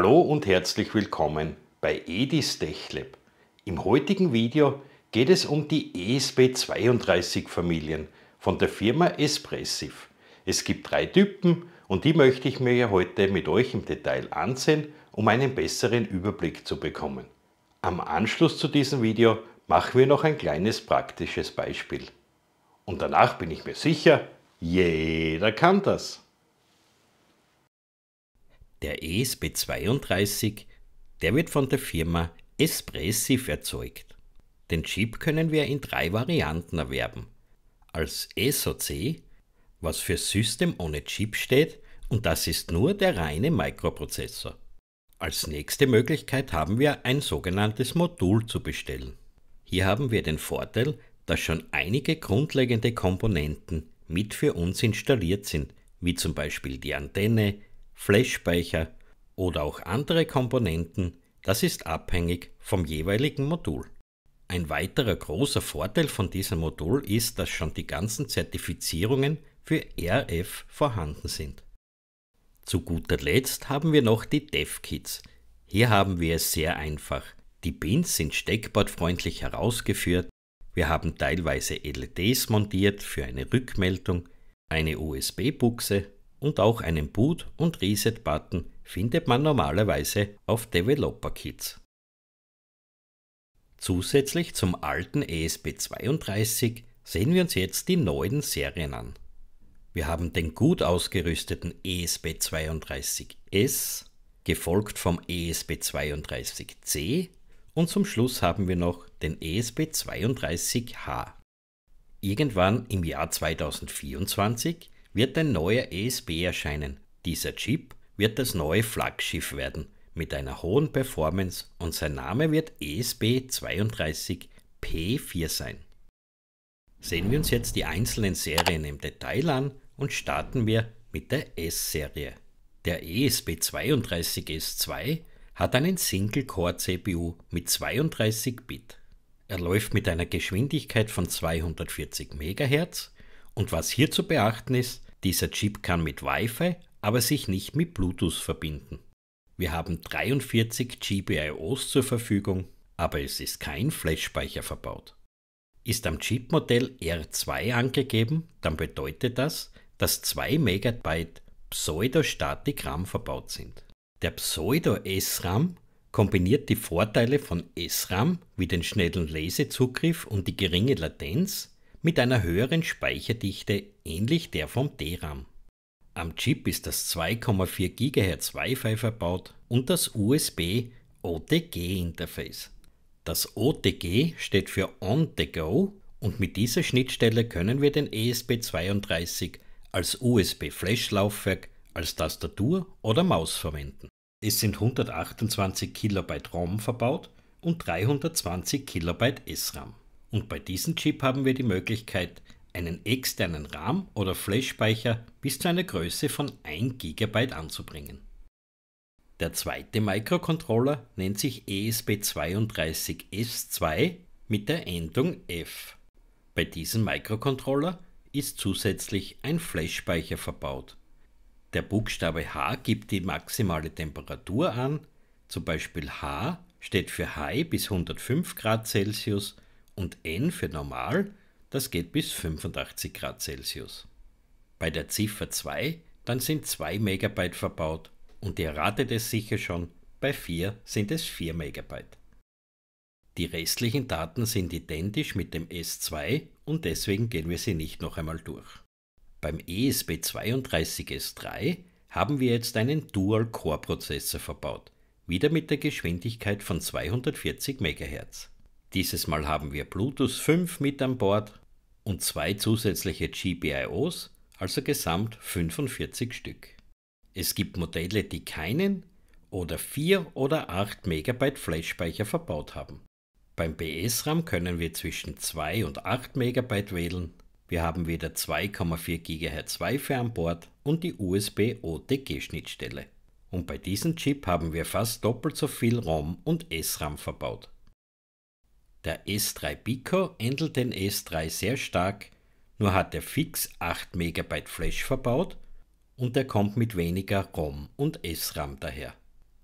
Hallo und herzlich willkommen bei Edis Techlab. Im heutigen Video geht es um die ESP32 Familien von der Firma Espressiv. Es gibt drei Typen und die möchte ich mir ja heute mit euch im Detail ansehen, um einen besseren Überblick zu bekommen. Am Anschluss zu diesem Video machen wir noch ein kleines praktisches Beispiel. Und danach bin ich mir sicher, jeder kann das. Der ESP 32, der wird von der Firma Espressiv erzeugt. Den Chip können wir in drei Varianten erwerben. Als e SoC, was für System ohne Chip steht, und das ist nur der reine Mikroprozessor. Als nächste Möglichkeit haben wir ein sogenanntes Modul zu bestellen. Hier haben wir den Vorteil, dass schon einige grundlegende Komponenten mit für uns installiert sind, wie zum Beispiel die Antenne, Flashspeicher oder auch andere Komponenten, das ist abhängig vom jeweiligen Modul. Ein weiterer großer Vorteil von diesem Modul ist, dass schon die ganzen Zertifizierungen für RF vorhanden sind. Zu guter Letzt haben wir noch die DevKits. Hier haben wir es sehr einfach. Die Pins sind steckbordfreundlich herausgeführt. Wir haben teilweise LEDs montiert für eine Rückmeldung, eine USB-Buchse und auch einen Boot- und Reset-Button findet man normalerweise auf Developer-Kits. Zusätzlich zum alten ESP32 sehen wir uns jetzt die neuen Serien an. Wir haben den gut ausgerüsteten ESP32S, gefolgt vom ESP32C und zum Schluss haben wir noch den ESP32H. Irgendwann im Jahr 2024 wird ein neuer ESP erscheinen. Dieser Chip wird das neue Flaggschiff werden, mit einer hohen Performance und sein Name wird ESP32P4 sein. Sehen wir uns jetzt die einzelnen Serien im Detail an und starten wir mit der e S-Serie. Der ESP32S2 hat einen Single-Core-CPU mit 32 Bit. Er läuft mit einer Geschwindigkeit von 240 MHz und was hier zu beachten ist, dieser Chip kann mit Wi-Fi, aber sich nicht mit Bluetooth verbinden. Wir haben 43 GPIOs zur Verfügung, aber es ist kein Flashspeicher verbaut. Ist am Chipmodell R2 angegeben, dann bedeutet das, dass 2 MB pseudo Pseudostatik RAM verbaut sind. Der Pseudo-SRAM kombiniert die Vorteile von SRAM wie den schnellen Lesezugriff und die geringe Latenz mit einer höheren Speicherdichte ähnlich der vom DRAM. Am Chip ist das 2,4 GHz Wi-Fi verbaut und das USB OTG Interface. Das OTG steht für On the Go und mit dieser Schnittstelle können wir den ESP32 als USB-Flash-Laufwerk, als Tastatur oder Maus verwenden. Es sind 128 KB ROM verbaut und 320 KB SRAM. Und bei diesem Chip haben wir die Möglichkeit, einen externen RAM oder Flash-Speicher bis zu einer Größe von 1 GB anzubringen. Der zweite Microcontroller nennt sich ESP32S2 mit der Endung F. Bei diesem Microcontroller ist zusätzlich ein Flash-Speicher verbaut. Der Buchstabe H gibt die maximale Temperatur an, zum Beispiel H steht für High bis 105 Grad Celsius und n für normal, das geht bis 85 Grad Celsius. Bei der Ziffer 2, dann sind 2 Megabyte verbaut und ihr ratet es sicher schon, bei 4 sind es 4 Megabyte. Die restlichen Daten sind identisch mit dem S2 und deswegen gehen wir sie nicht noch einmal durch. Beim ESP32S3 haben wir jetzt einen Dual-Core-Prozessor verbaut, wieder mit der Geschwindigkeit von 240 MHz. Dieses Mal haben wir Bluetooth 5 mit an Bord und zwei zusätzliche GPIOs, also gesamt 45 Stück. Es gibt Modelle, die keinen oder 4 oder 8 MB Flash-Speicher verbaut haben. Beim BS-RAM können wir zwischen 2 und 8 MB wählen. Wir haben wieder 2,4 GHz Wi-Fi an Bord und die USB-OTG-Schnittstelle. Und bei diesem Chip haben wir fast doppelt so viel ROM und SRAM verbaut. Der S3 Pico ähnelt den S3 sehr stark, nur hat er fix 8 MB Flash verbaut und er kommt mit weniger ROM und SRAM daher.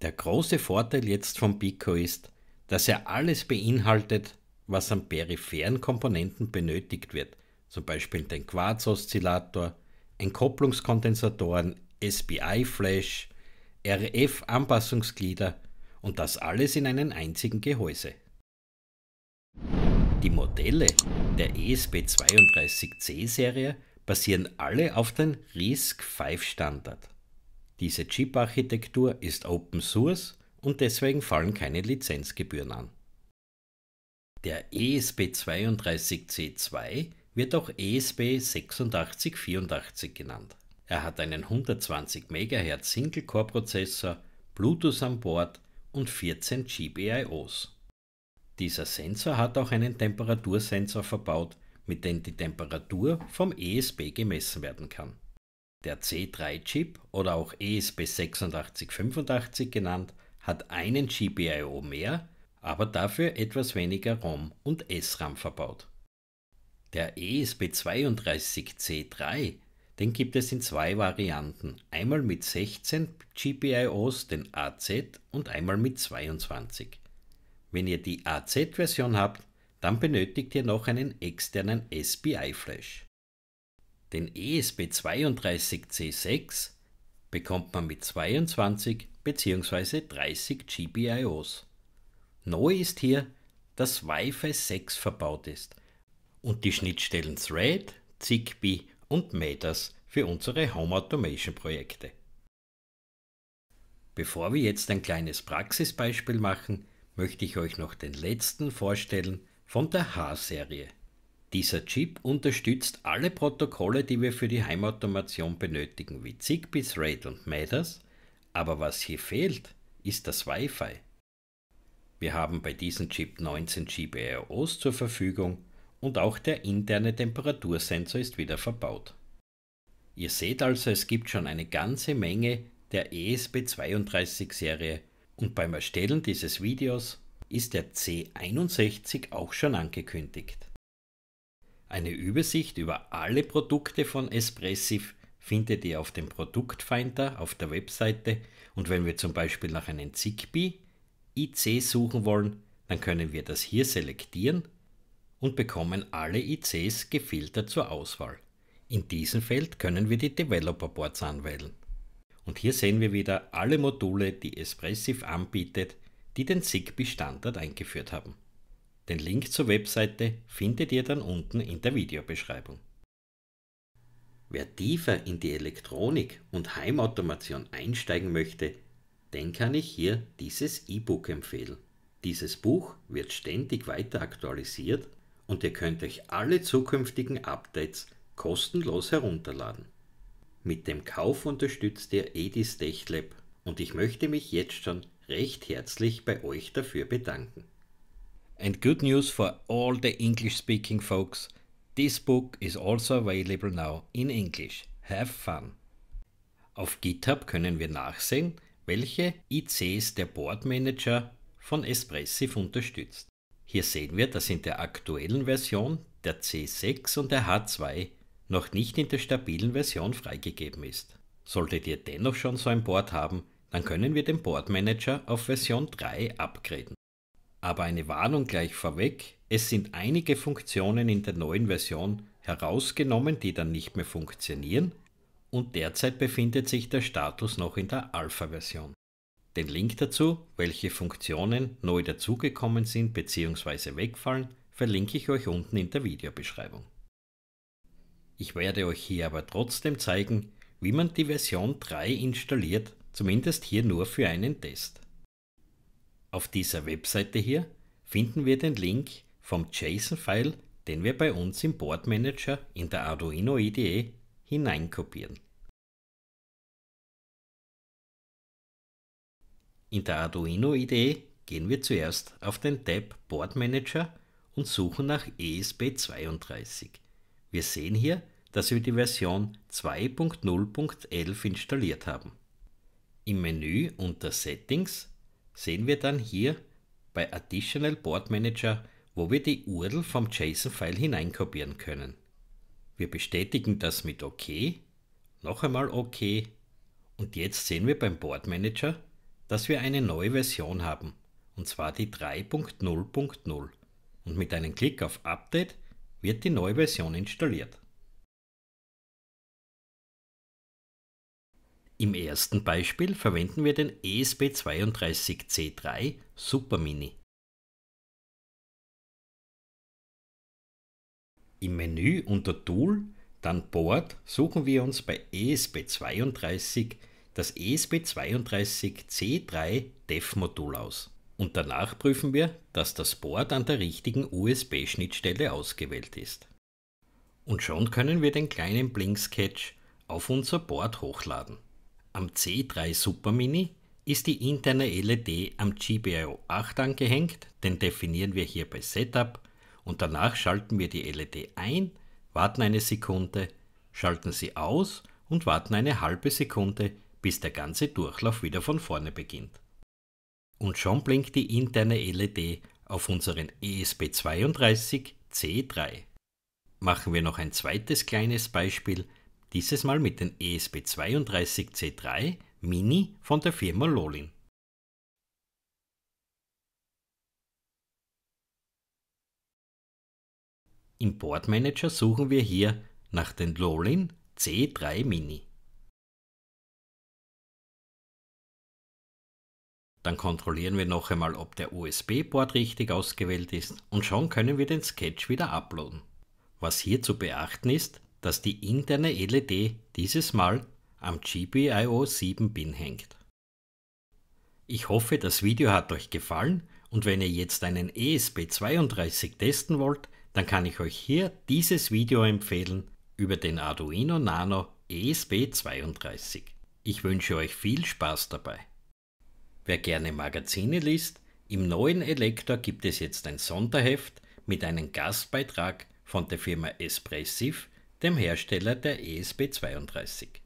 Der große Vorteil jetzt vom Pico ist, dass er alles beinhaltet, was an peripheren Komponenten benötigt wird, zum Beispiel den Quarz-Oszillator, Entkopplungskondensatoren, SPI-Flash, RF-Anpassungsglieder und das alles in einem einzigen Gehäuse. Die Modelle der ESP 32C-Serie basieren alle auf dem RISC-V-Standard. Diese Chip-Architektur ist Open Source und deswegen fallen keine Lizenzgebühren an. Der ESP32C2 wird auch ESP8684 genannt. Er hat einen 120 MHz Single-Core-Prozessor, Bluetooth an Bord und 14 GPIOs. Dieser Sensor hat auch einen Temperatursensor verbaut, mit dem die Temperatur vom ESP gemessen werden kann. Der C3-Chip oder auch ESP8685 genannt, hat einen GPIO mehr, aber dafür etwas weniger ROM und SRAM verbaut. Der ESP32C3, den gibt es in zwei Varianten, einmal mit 16 GPIOs, den AZ, und einmal mit 22. Wenn ihr die AZ-Version habt, dann benötigt ihr noch einen externen SPI-Flash. Den ESP32C6 bekommt man mit 22 bzw. 30 GPIOs. Neu ist hier, dass Wi-Fi 6 verbaut ist und die Schnittstellen Thread, Zigbee und Matters für unsere Home Automation Projekte. Bevor wir jetzt ein kleines Praxisbeispiel machen, möchte ich euch noch den letzten vorstellen von der H-Serie. Dieser Chip unterstützt alle Protokolle, die wir für die Heimautomation benötigen, wie Zigbee, RAID und Matters, aber was hier fehlt, ist das Wi-Fi. Wir haben bei diesem Chip 19 GPROs zur Verfügung und auch der interne Temperatursensor ist wieder verbaut. Ihr seht also, es gibt schon eine ganze Menge der ESP32-Serie und beim Erstellen dieses Videos ist der C61 auch schon angekündigt. Eine Übersicht über alle Produkte von Espressif findet ihr auf dem Produktfinder auf der Webseite und wenn wir zum Beispiel nach einem Zigbee IC suchen wollen, dann können wir das hier selektieren und bekommen alle ICs gefiltert zur Auswahl. In diesem Feld können wir die Developer Boards anwählen. Und hier sehen wir wieder alle Module, die Espressif anbietet, die den ZigBee-Standard eingeführt haben. Den Link zur Webseite findet ihr dann unten in der Videobeschreibung. Wer tiefer in die Elektronik und Heimautomation einsteigen möchte, den kann ich hier dieses E-Book empfehlen. Dieses Buch wird ständig weiter aktualisiert und ihr könnt euch alle zukünftigen Updates kostenlos herunterladen. Mit dem Kauf unterstützt ihr Edis Techlab und ich möchte mich jetzt schon recht herzlich bei euch dafür bedanken. And good news for all the English speaking folks. This book is also available now in English. Have fun! Auf GitHub können wir nachsehen, welche ICs der Board Manager von Espressif unterstützt. Hier sehen wir, dass in der aktuellen Version der C6 und der H2 noch nicht in der stabilen Version freigegeben ist. Solltet ihr dennoch schon so ein Board haben, dann können wir den Board Manager auf Version 3 upgraden. Aber eine Warnung gleich vorweg, es sind einige Funktionen in der neuen Version herausgenommen, die dann nicht mehr funktionieren und derzeit befindet sich der Status noch in der Alpha-Version. Den Link dazu, welche Funktionen neu dazugekommen sind bzw. wegfallen, verlinke ich euch unten in der Videobeschreibung. Ich werde euch hier aber trotzdem zeigen, wie man die Version 3 installiert, zumindest hier nur für einen Test. Auf dieser Webseite hier finden wir den Link vom JSON-File, den wir bei uns im Board Manager in der Arduino IDE hineinkopieren. In der Arduino IDE gehen wir zuerst auf den Tab Board Manager und suchen nach ESP32. Wir sehen hier, dass wir die Version 2.0.11 installiert haben. Im Menü unter Settings sehen wir dann hier bei Additional Board Manager, wo wir die URL vom JSON-File hineinkopieren können. Wir bestätigen das mit OK, noch einmal OK und jetzt sehen wir beim Board Manager, dass wir eine neue Version haben, und zwar die 3.0.0. Und mit einem Klick auf Update wird die neue Version installiert. Im ersten Beispiel verwenden wir den ESP32C3 Supermini. Im Menü unter Tool, dann Board, suchen wir uns bei ESP32 das ESP32C3 Dev-Modul aus und danach prüfen wir, dass das Board an der richtigen USB-Schnittstelle ausgewählt ist. Und schon können wir den kleinen Blink-Sketch auf unser Board hochladen. Am C3 Super Mini ist die interne LED am GPIO 8 angehängt, den definieren wir hier bei Setup und danach schalten wir die LED ein, warten eine Sekunde, schalten sie aus und warten eine halbe Sekunde, bis der ganze Durchlauf wieder von vorne beginnt und schon blinkt die interne LED auf unseren ESP32 C3. Machen wir noch ein zweites kleines Beispiel, dieses Mal mit dem ESP32 C3 Mini von der Firma Lolin. Im Board Manager suchen wir hier nach den Lolin C3 Mini. Dann kontrollieren wir noch einmal, ob der USB-Port richtig ausgewählt ist und schon können wir den Sketch wieder uploaden. Was hier zu beachten ist, dass die interne LED dieses Mal am GPIO 7-Pin hängt. Ich hoffe, das Video hat euch gefallen und wenn ihr jetzt einen ESP32 testen wollt, dann kann ich euch hier dieses Video empfehlen über den Arduino Nano ESP32. Ich wünsche euch viel Spaß dabei. Wer gerne Magazine liest, im neuen Elektor gibt es jetzt ein Sonderheft mit einem Gastbeitrag von der Firma Espressiv, dem Hersteller der ESP32.